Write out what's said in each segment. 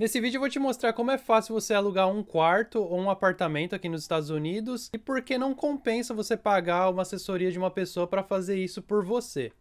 Nesse vídeo eu vou te mostrar como é fácil você alugar um quarto ou um apartamento aqui nos Estados Unidos e por que não compensa você pagar uma assessoria de uma pessoa para fazer isso por você.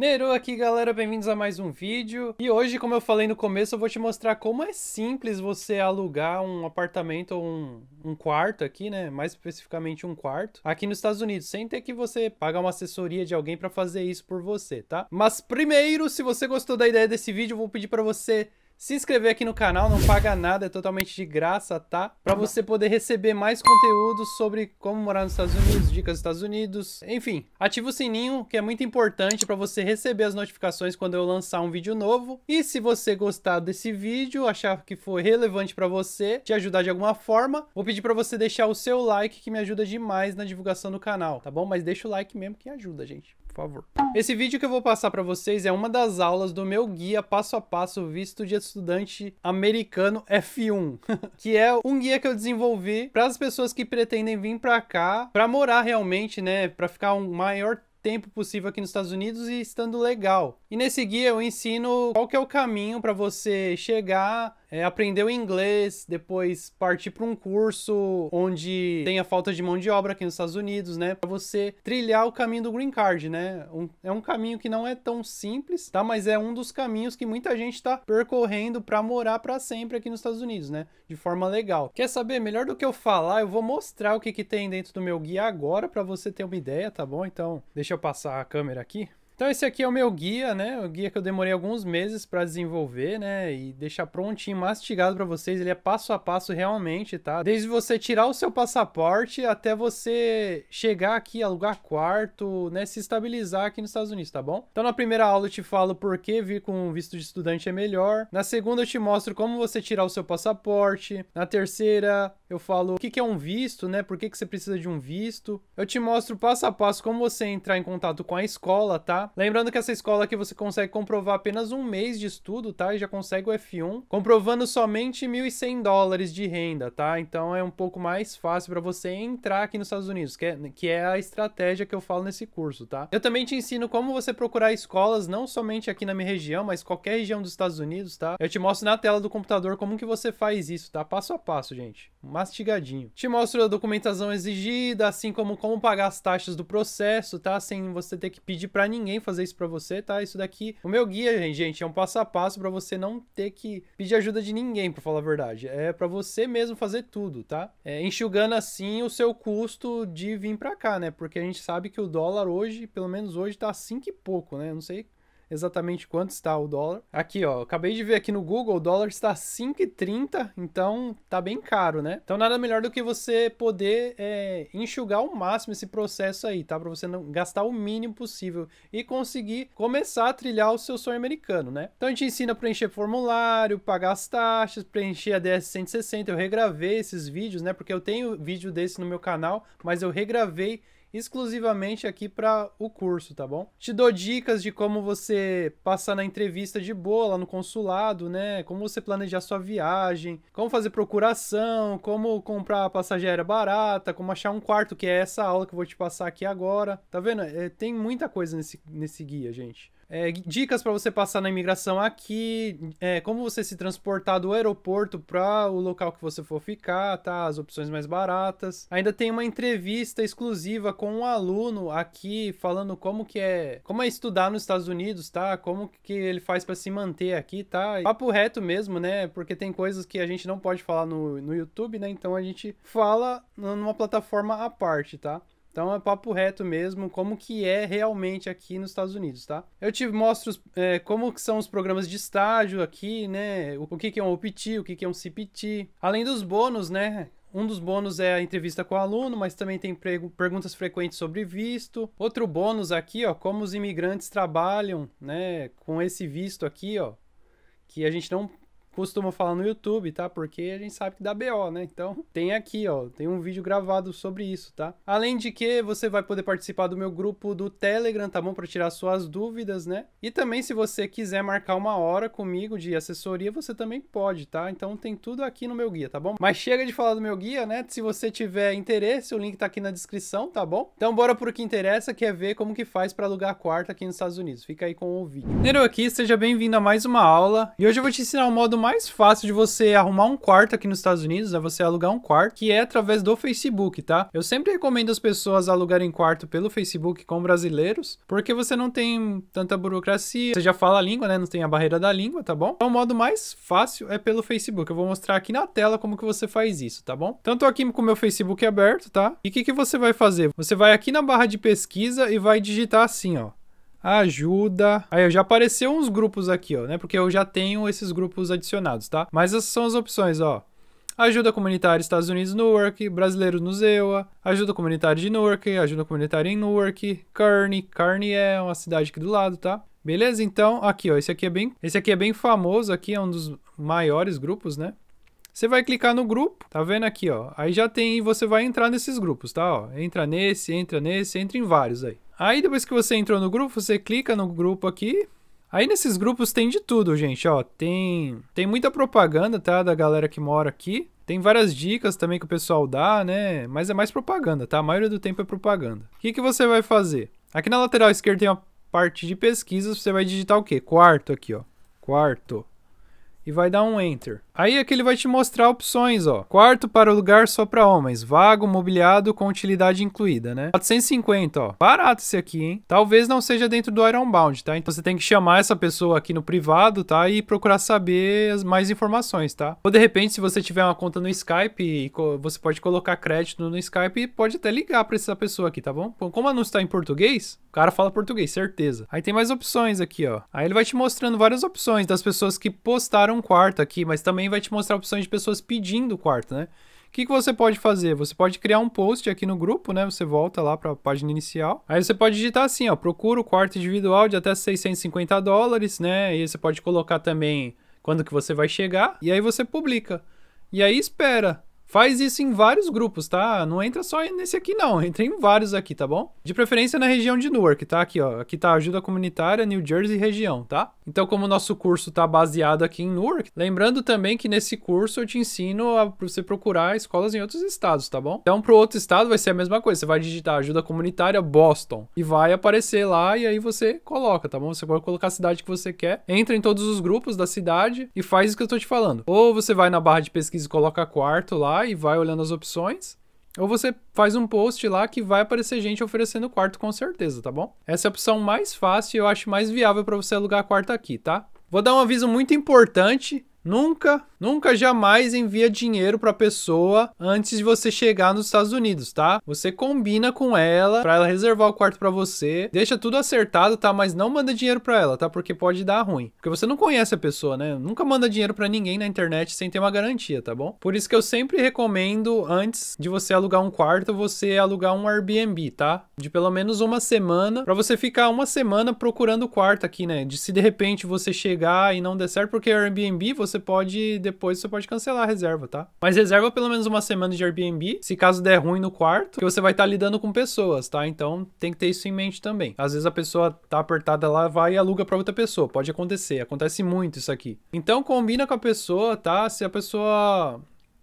Neru aqui galera, bem-vindos a mais um vídeo E hoje, como eu falei no começo, eu vou te mostrar como é simples você alugar um apartamento ou um, um quarto aqui, né? Mais especificamente um quarto, aqui nos Estados Unidos Sem ter que você pagar uma assessoria de alguém para fazer isso por você, tá? Mas primeiro, se você gostou da ideia desse vídeo, eu vou pedir para você se inscrever aqui no canal não paga nada, é totalmente de graça, tá? Para uhum. você poder receber mais conteúdo sobre como morar nos Estados Unidos, dicas dos Estados Unidos, enfim. Ativa o sininho, que é muito importante para você receber as notificações quando eu lançar um vídeo novo. E se você gostar desse vídeo, achar que foi relevante para você, te ajudar de alguma forma, vou pedir para você deixar o seu like, que me ajuda demais na divulgação do canal, tá bom? Mas deixa o like mesmo que ajuda, gente favor. Esse vídeo que eu vou passar para vocês é uma das aulas do meu guia passo a passo visto de estudante americano F1, que é um guia que eu desenvolvi para as pessoas que pretendem vir para cá para morar realmente, né, para ficar um maior tempo possível aqui nos Estados Unidos e estando legal. E nesse guia eu ensino qual que é o caminho para você chegar é, aprendeu inglês, depois partir para um curso onde tem a falta de mão de obra aqui nos Estados Unidos, né? Para você trilhar o caminho do green card, né? Um, é um caminho que não é tão simples, tá? Mas é um dos caminhos que muita gente está percorrendo para morar para sempre aqui nos Estados Unidos, né? De forma legal. Quer saber? Melhor do que eu falar, eu vou mostrar o que, que tem dentro do meu guia agora para você ter uma ideia, tá bom? Então, deixa eu passar a câmera aqui. Então esse aqui é o meu guia, né? O guia que eu demorei alguns meses para desenvolver, né? E deixar prontinho, mastigado para vocês. Ele é passo a passo realmente, tá? Desde você tirar o seu passaporte até você chegar aqui, alugar quarto, né? Se estabilizar aqui nos Estados Unidos, tá bom? Então na primeira aula eu te falo por que vir com visto de estudante é melhor. Na segunda eu te mostro como você tirar o seu passaporte. Na terceira eu falo o que, que é um visto, né? Por que, que você precisa de um visto. Eu te mostro passo a passo como você entrar em contato com a escola, tá? Lembrando que essa escola aqui você consegue comprovar apenas um mês de estudo, tá? E já consegue o F1, comprovando somente 1.100 dólares de renda, tá? Então é um pouco mais fácil para você entrar aqui nos Estados Unidos, que é, que é a estratégia que eu falo nesse curso, tá? Eu também te ensino como você procurar escolas, não somente aqui na minha região, mas qualquer região dos Estados Unidos, tá? Eu te mostro na tela do computador como que você faz isso, tá? Passo a passo, gente mastigadinho. Te mostro a documentação exigida, assim como como pagar as taxas do processo, tá? Sem você ter que pedir para ninguém fazer isso para você, tá? Isso daqui, o meu guia, gente, é um passo a passo para você não ter que pedir ajuda de ninguém, para falar a verdade. É para você mesmo fazer tudo, tá? É, enxugando assim o seu custo de vir para cá, né? Porque a gente sabe que o dólar hoje, pelo menos hoje, tá assim que pouco, né? Não sei exatamente quanto está o dólar. Aqui, ó, acabei de ver aqui no Google, o dólar está 5,30, então tá bem caro, né? Então nada melhor do que você poder é, enxugar ao máximo esse processo aí, tá? Para você não gastar o mínimo possível e conseguir começar a trilhar o seu sonho americano, né? Então a gente ensina a preencher formulário, pagar as taxas, preencher a DS 160. Eu regravei esses vídeos, né? Porque eu tenho vídeo desse no meu canal, mas eu regravei exclusivamente aqui para o curso, tá bom? Te dou dicas de como você passar na entrevista de boa lá no consulado, né? Como você planejar sua viagem, como fazer procuração, como comprar passageira barata, como achar um quarto, que é essa aula que eu vou te passar aqui agora. Tá vendo? É, tem muita coisa nesse, nesse guia, gente. É, dicas para você passar na imigração aqui, é, como você se transportar do aeroporto para o local que você for ficar, tá? As opções mais baratas. Ainda tem uma entrevista exclusiva com um aluno aqui falando como que é, como é estudar nos Estados Unidos, tá? Como que ele faz para se manter aqui, tá? Papo reto mesmo, né? Porque tem coisas que a gente não pode falar no, no YouTube, né? Então a gente fala numa plataforma à parte, tá? Então é papo reto mesmo, como que é realmente aqui nos Estados Unidos, tá? Eu te mostro é, como que são os programas de estágio aqui, né? O, o que, que é um OPT, o que, que é um CPT. Além dos bônus, né? Um dos bônus é a entrevista com o aluno, mas também tem perguntas frequentes sobre visto. Outro bônus aqui, ó, como os imigrantes trabalham, né, com esse visto aqui, ó, que a gente não costumo falar no YouTube, tá? Porque a gente sabe que dá BO, né? Então tem aqui, ó, tem um vídeo gravado sobre isso, tá? Além de que você vai poder participar do meu grupo do Telegram, tá bom? Para tirar suas dúvidas, né? E também se você quiser marcar uma hora comigo de assessoria, você também pode, tá? Então tem tudo aqui no meu guia, tá bom? Mas chega de falar do meu guia, né? Se você tiver interesse, o link tá aqui na descrição, tá bom? Então bora pro que interessa, que é ver como que faz para alugar quarto aqui nos Estados Unidos. Fica aí com o vídeo. Nero aqui, seja bem-vindo a mais uma aula. E hoje eu vou te ensinar um modo mais mais fácil de você arrumar um quarto aqui nos Estados Unidos é você alugar um quarto, que é através do Facebook, tá? Eu sempre recomendo as pessoas alugarem quarto pelo Facebook com brasileiros, porque você não tem tanta burocracia, você já fala a língua, né? Não tem a barreira da língua, tá bom? Então o modo mais fácil é pelo Facebook. Eu vou mostrar aqui na tela como que você faz isso, tá bom? Então tô aqui com o meu Facebook aberto, tá? E o que que você vai fazer? Você vai aqui na barra de pesquisa e vai digitar assim, ó ajuda. Aí já apareceu uns grupos aqui, ó, né? Porque eu já tenho esses grupos adicionados, tá? Mas essas são as opções, ó. Ajuda comunitária Estados Unidos Newark, brasileiro no ZEUA, ajuda comunitária de Newark, ajuda comunitária em Newark, Kearney, Kearney é uma cidade aqui do lado, tá? Beleza? Então, aqui, ó, esse aqui é bem, esse aqui é bem famoso, aqui é um dos maiores grupos, né? Você vai clicar no grupo, tá vendo aqui, ó? Aí já tem, você vai entrar nesses grupos, tá? Ó, entra nesse, entra nesse, entra em vários aí. Aí depois que você entrou no grupo, você clica no grupo aqui, Aí nesses grupos tem de tudo, gente, ó, tem tem muita propaganda, tá, da galera que mora aqui. Tem várias dicas também que o pessoal dá, né? Mas é mais propaganda, tá? A maioria do tempo é propaganda. O que, que você vai fazer? Aqui na lateral esquerda tem uma parte de pesquisas, você vai digitar o quê? Quarto aqui, ó. Quarto. E vai dar um enter. Aí aqui é ele vai te mostrar opções, ó. Quarto para lugar só para homens, vago, mobiliado, com utilidade incluída, né? 450, ó. Barato esse aqui, hein? Talvez não seja dentro do Ironbound, tá? Então você tem que chamar essa pessoa aqui no privado, tá? E procurar saber mais informações, tá? Ou de repente, se você tiver uma conta no Skype, você pode colocar crédito no Skype e pode até ligar para essa pessoa aqui, tá bom? Como o anúncio tá em português, o cara fala português, certeza. Aí tem mais opções aqui, ó. Aí ele vai te mostrando várias opções das pessoas que postaram quarto aqui, mas também também vai te mostrar opções de pessoas pedindo o quarto, né? O que, que você pode fazer? Você pode criar um post aqui no grupo, né? Você volta lá para a página inicial. Aí você pode digitar assim, ó, procura o quarto individual de até 650 dólares, né? E você pode colocar também quando que você vai chegar. E aí você publica. E aí espera. Faz isso em vários grupos, tá? Não entra só nesse aqui não, entra em vários aqui, tá bom? De preferência na região de Newark, tá? Aqui, ó, aqui tá ajuda comunitária, New Jersey região, tá? Então, como o nosso curso tá baseado aqui em Newark, lembrando também que nesse curso eu te ensino a você procurar escolas em outros estados, tá bom? Então, pro outro estado vai ser a mesma coisa, você vai digitar ajuda comunitária Boston e vai aparecer lá e aí você coloca, tá bom? Você pode colocar a cidade que você quer, entra em todos os grupos da cidade e faz o que eu tô te falando. Ou você vai na barra de pesquisa e coloca quarto lá, e vai olhando as opções. Ou você faz um post lá que vai aparecer gente oferecendo quarto com certeza, tá bom? Essa é a opção mais fácil e eu acho mais viável para você alugar quarto aqui, tá? Vou dar um aviso muito importante. Nunca, nunca jamais envia dinheiro para pessoa antes de você chegar nos Estados Unidos, tá? Você combina com ela para ela reservar o quarto para você, deixa tudo acertado, tá? Mas não manda dinheiro para ela, tá? Porque pode dar ruim. Porque você não conhece a pessoa, né? Nunca manda dinheiro para ninguém na internet sem ter uma garantia, tá bom? Por isso que eu sempre recomendo antes de você alugar um quarto, você alugar um Airbnb, tá? De pelo menos uma semana para você ficar uma semana procurando o quarto aqui, né? De se de repente você chegar e não der certo porque Airbnb você você pode, depois você pode cancelar a reserva, tá? Mas reserva pelo menos uma semana de Airbnb, se caso der ruim no quarto, que você vai estar tá lidando com pessoas, tá? Então tem que ter isso em mente também. Às vezes a pessoa tá apertada lá, vai e aluga para outra pessoa, pode acontecer, acontece muito isso aqui. Então combina com a pessoa, tá? Se a pessoa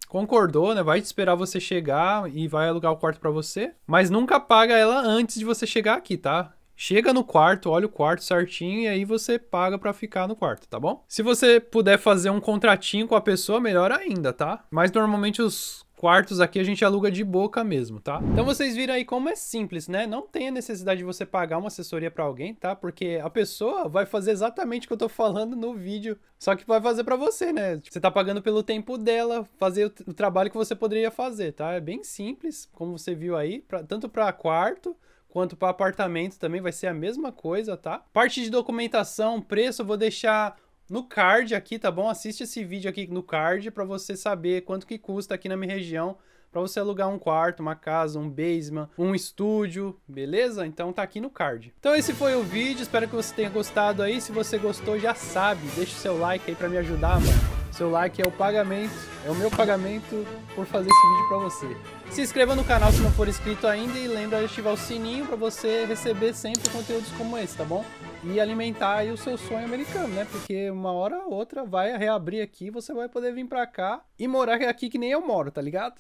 concordou, né? Vai esperar você chegar e vai alugar o quarto para você, mas nunca paga ela antes de você chegar aqui, tá? Chega no quarto, olha o quarto certinho e aí você paga para ficar no quarto, tá bom? Se você puder fazer um contratinho com a pessoa, melhor ainda, tá? Mas normalmente os quartos aqui a gente aluga de boca mesmo, tá? Então vocês viram aí como é simples, né? Não tem a necessidade de você pagar uma assessoria para alguém, tá? Porque a pessoa vai fazer exatamente o que eu tô falando no vídeo, só que vai fazer para você, né? Tipo, você tá pagando pelo tempo dela, fazer o, trabalho que você poderia fazer, tá? É bem simples, como você viu aí, pra, tanto para quarto quanto para apartamento também vai ser a mesma coisa, tá? Parte de documentação, preço, eu vou deixar no card aqui, tá bom? Assiste esse vídeo aqui no card para você saber quanto que custa aqui na minha região para você alugar um quarto, uma casa, um basement, um estúdio, beleza? Então tá aqui no card. Então esse foi o vídeo, espero que você tenha gostado aí. Se você gostou, já sabe, deixa o seu like aí para me ajudar, mano. Seu like é o pagamento, é o meu pagamento por fazer esse vídeo para você. Se inscreva no canal se não for inscrito ainda e lembra de ativar o sininho para você receber sempre conteúdos como esse, tá bom? E alimentar aí o seu sonho americano, né? Porque uma hora ou outra vai reabrir aqui, você vai poder vir para cá e morar aqui que nem eu moro, tá ligado?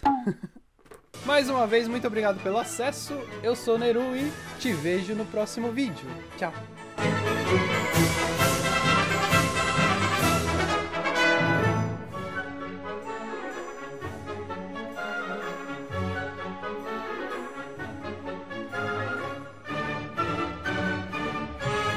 Mais uma vez, muito obrigado pelo acesso. Eu sou Neru e te vejo no próximo vídeo. Tchau!